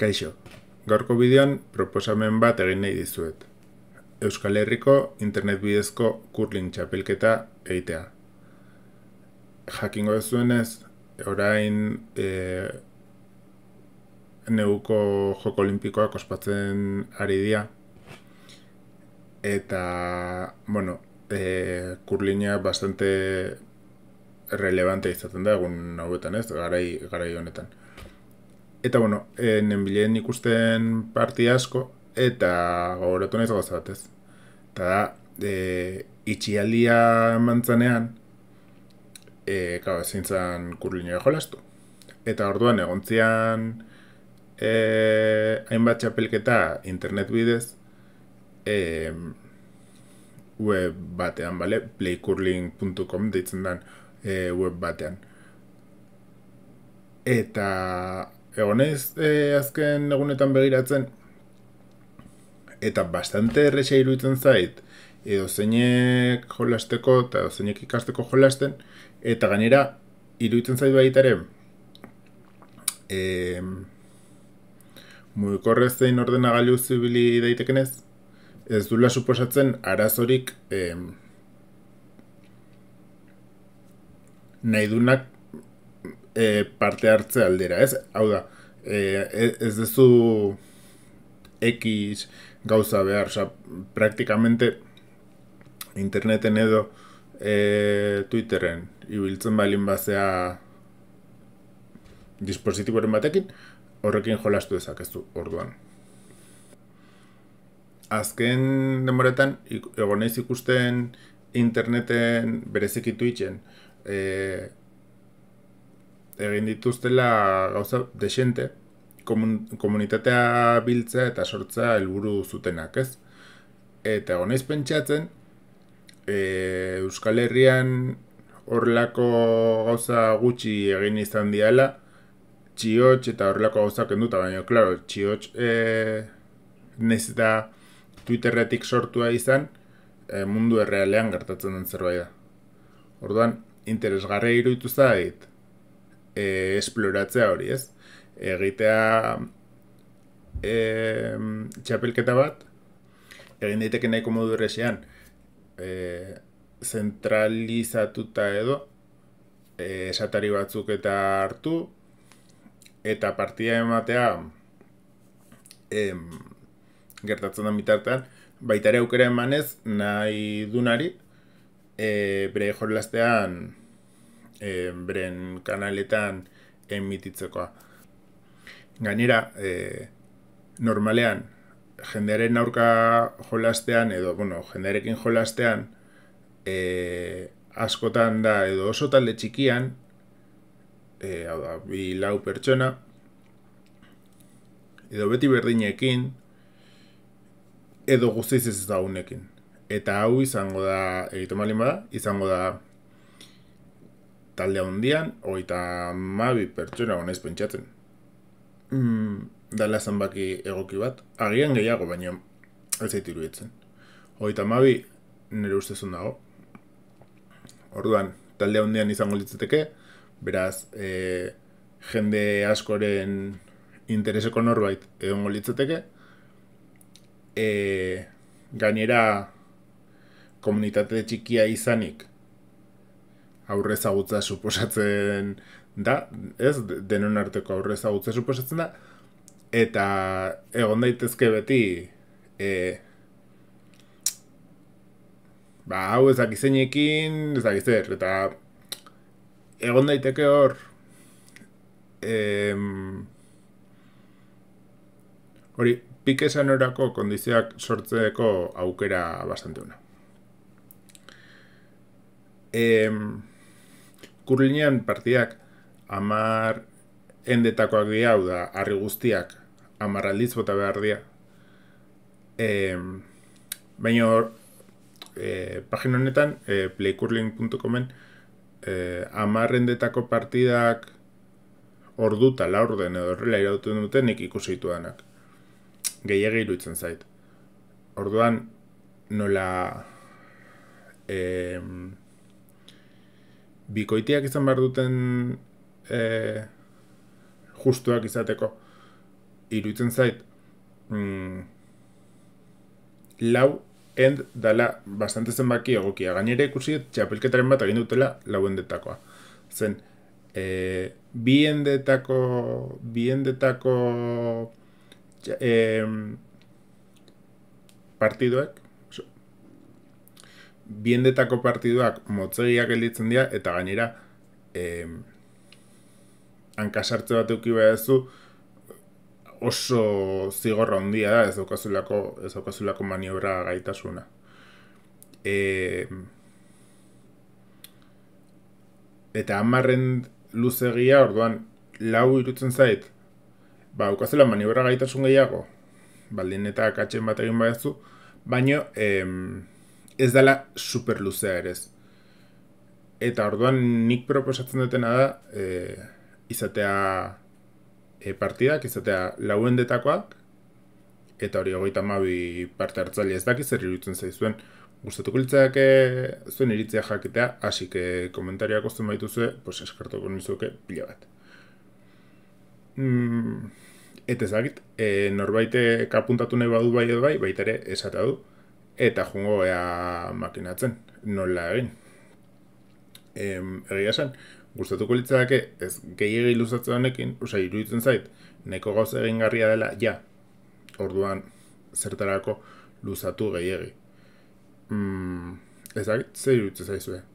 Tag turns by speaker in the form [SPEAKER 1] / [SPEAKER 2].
[SPEAKER 1] Kaixo, gaurko bideoan proposamen bat egin nahi dizuet. Euskal Herriko internet bidezko kurlin txapelketa eitea. Jakingo zuenez, orain e, eh, neuko joko olimpikoak ospatzen ari dia Eta, bueno, e, bastante relevante izaten da egun hauetan ez, garai, garai honetan. Eta, bueno, nenbilen ikusten parti asko, eta gauratu nahi zagoza batez. Eta da, itxialia e, itxialdia mantzanean, eh claro, ezin zan jolastu. Eta orduan, egontzian eh hainbat txapelketa internet bidez, e, web batean, bale, playcurling.com deitzen den e, web batean. Eta egonez e, azken egunetan begiratzen eta bastante erresa iruditzen zait edo zeinek jolasteko eta zeinek ikasteko jolasten eta gainera iruditzen zait baitaren e, mugikorrez zein ordenagailu zibili daitekenez ez dula suposatzen arazorik nahi dunak e, parte hartze aldera, ez? Hau da, eh, e, ez duzu ekiz gauza behar, oza, praktikamente interneten edo e, eh, Twitteren ibiltzen balin bazea dispositiboren batekin, horrekin jolastu dezakezu orduan. Azken demoretan, egonez ikusten interneten bereziki Twitchen, e, egin dituztela gauza desente komun, komunitatea biltzea eta sortza helburu zutenak, ez? Eta egon naiz pentsatzen e, Euskal Herrian horrelako gauza gutxi egin izan diala txiotx eta horrelako gauza kenduta, baina, klaro, txiotx e, nez eta Twitterretik sortua izan e, mundu errealean gertatzen den zerbait da. Orduan, interesgarri iruditu zait, e, esploratzea hori, ez? Egitea e, txapelketa bat, egin daiteke nahi modu eh, zentralizatuta edo, eh, esatari batzuk eta hartu, eta partia ematea em, gertatzen da mitartan, baitare aukera emanez nahi dunari, e, bere jorlaztean e, bren kanaletan emititzekoa. Gainera, e, normalean, jendearen aurka jolastean, edo, bueno, jendearekin jolastean, e, askotan da, edo oso talde txikian, e, bi lau pertsona, edo beti berdinekin, edo guztiz ez da Eta hau izango da, egiten bada, izango da talde handian, oita mabi pertsona gona pentsatzen. Mm, dala zanbaki egoki bat, agian gehiago, baina ez zaitu iruditzen. Oita mabi nire dago. Orduan, talde handian izango litzateke, beraz, e, jende askoren intereseko norbait egon litzateke, e, gainera komunitate txikia izanik aurrezagutza suposatzen da, ez, denon arteko aurrezagutza suposatzen da, eta egon daitezke beti, e, ba, hau ezak izenekin, ezak izer, eta egon daiteke hor, em, hori, pik esan orako kondizioak sortzeko aukera bastante una. Em, kurlinean partiak amar endetakoak di hau da harri guztiak amar aldiz bota behar dia e, baina hor e, pagina honetan e, eh, playcurling.comen e, eh, amar endetako partidak hor duta laur den edo horrela irautu duten nik ikusi denak gehi egiru zait orduan nola e, bikoiteak izan behar duten e, justuak izateko iruditzen zait mm, lau end dala bastante zenbaki egokia gainera ikusi txapelketaren bat egin dutela lau endetakoa zen e, bi endetako bi endetako e, partidoek biendetako partiduak motzegiak gelditzen dira eta gainera eh ankasartze bat eduki oso zigorra handia da ez daukazulako ez daukazulako maniobra gaitasuna. eh, eta hamarren luzegia orduan lau irutzen zait ba ukazela maniobra gaitasun gehiago baldin eta katxen bat egin baduzu baino eh ez dela super luzea ere ez. Eta orduan nik proposatzen dutena da e, izatea e, partidak, izatea lauendetakoak, eta hori hogeita mabi parte hartzaile ez dakiz zer iruditzen zaizuen. Gustatuko litzeak zuen iritzia jakitea, hasik e, komentariak oztun baituzue, pues eskartuko nizuke pila bat. Mm, eta ez e, eh, norbaite kapuntatu nahi badu bai edo bai, ere esatea du eta jungo makinatzen, nola egin. Em, egia esan, gustatuko litzake, ez gehi egi luzatzen honekin, osea iruditzen zait, neko gauz egin garria dela, ja, orduan zertarako luzatu gehi egi. Mm, ez dakit, zer iruditzen zaizue?